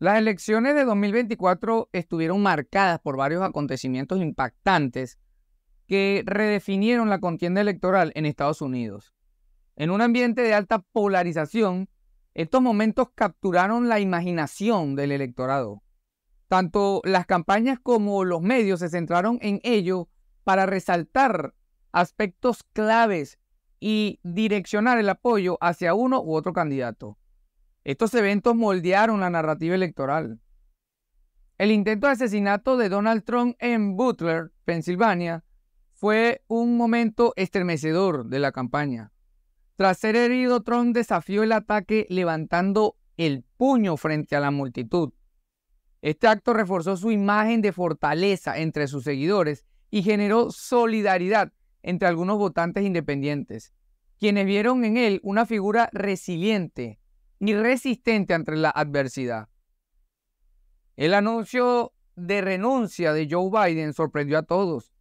Las elecciones de 2024 estuvieron marcadas por varios acontecimientos impactantes que redefinieron la contienda electoral en Estados Unidos. En un ambiente de alta polarización, estos momentos capturaron la imaginación del electorado. Tanto las campañas como los medios se centraron en ello para resaltar aspectos claves y direccionar el apoyo hacia uno u otro candidato. Estos eventos moldearon la narrativa electoral. El intento de asesinato de Donald Trump en Butler, Pensilvania, fue un momento estremecedor de la campaña. Tras ser herido, Trump desafió el ataque levantando el puño frente a la multitud. Este acto reforzó su imagen de fortaleza entre sus seguidores y generó solidaridad entre algunos votantes independientes, quienes vieron en él una figura resiliente y resistente ante la adversidad. El anuncio de renuncia de Joe Biden sorprendió a todos,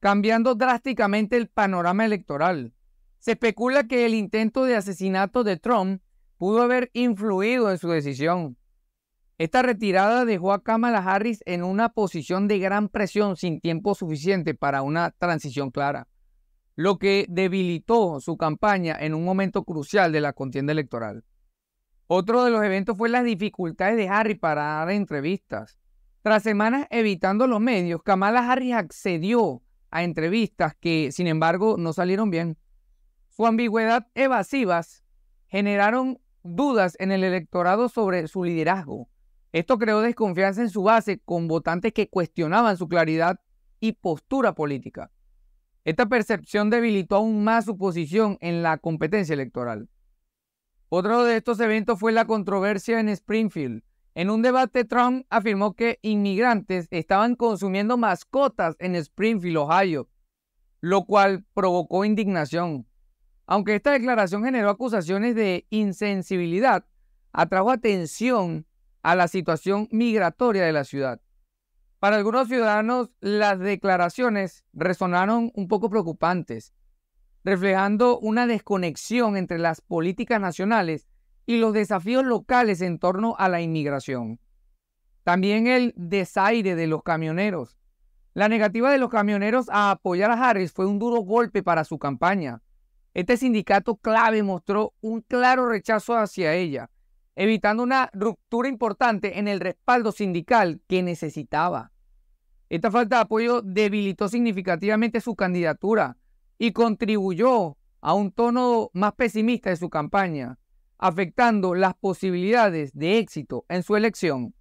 cambiando drásticamente el panorama electoral. Se especula que el intento de asesinato de Trump pudo haber influido en su decisión. Esta retirada dejó a Kamala Harris en una posición de gran presión sin tiempo suficiente para una transición clara, lo que debilitó su campaña en un momento crucial de la contienda electoral. Otro de los eventos fue las dificultades de Harry para dar entrevistas. Tras semanas evitando los medios, Kamala Harris accedió a entrevistas que, sin embargo, no salieron bien. Su ambigüedad evasivas generaron dudas en el electorado sobre su liderazgo. Esto creó desconfianza en su base con votantes que cuestionaban su claridad y postura política. Esta percepción debilitó aún más su posición en la competencia electoral. Otro de estos eventos fue la controversia en Springfield. En un debate, Trump afirmó que inmigrantes estaban consumiendo mascotas en Springfield, Ohio, lo cual provocó indignación. Aunque esta declaración generó acusaciones de insensibilidad, atrajo atención a la situación migratoria de la ciudad. Para algunos ciudadanos, las declaraciones resonaron un poco preocupantes reflejando una desconexión entre las políticas nacionales y los desafíos locales en torno a la inmigración. También el desaire de los camioneros. La negativa de los camioneros a apoyar a Harris fue un duro golpe para su campaña. Este sindicato clave mostró un claro rechazo hacia ella, evitando una ruptura importante en el respaldo sindical que necesitaba. Esta falta de apoyo debilitó significativamente su candidatura, y contribuyó a un tono más pesimista de su campaña, afectando las posibilidades de éxito en su elección.